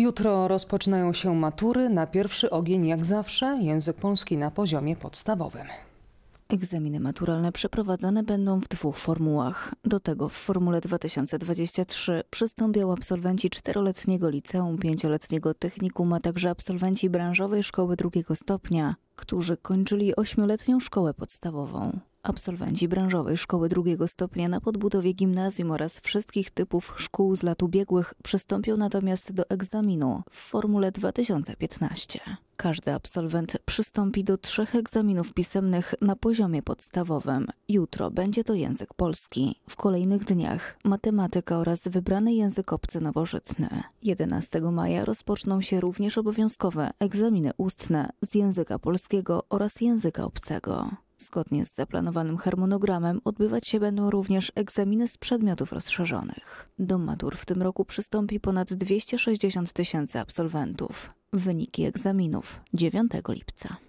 Jutro rozpoczynają się matury na pierwszy ogień jak zawsze język polski na poziomie podstawowym. Egzaminy maturalne przeprowadzane będą w dwóch formułach. Do tego w formule 2023 przystąpią absolwenci czteroletniego liceum, pięcioletniego technikum, a także absolwenci branżowej szkoły drugiego stopnia, którzy kończyli ośmioletnią szkołę podstawową. Absolwenci branżowej szkoły drugiego stopnia na podbudowie gimnazjum oraz wszystkich typów szkół z lat ubiegłych przystąpią natomiast do egzaminu w formule 2015. Każdy absolwent przystąpi do trzech egzaminów pisemnych na poziomie podstawowym. Jutro będzie to język polski, w kolejnych dniach matematyka oraz wybrany język obcy nowożytny. 11 maja rozpoczną się również obowiązkowe egzaminy ustne z języka polskiego oraz języka obcego. Zgodnie z zaplanowanym harmonogramem odbywać się będą również egzaminy z przedmiotów rozszerzonych. Do matur w tym roku przystąpi ponad 260 tysięcy absolwentów. Wyniki egzaminów 9 lipca.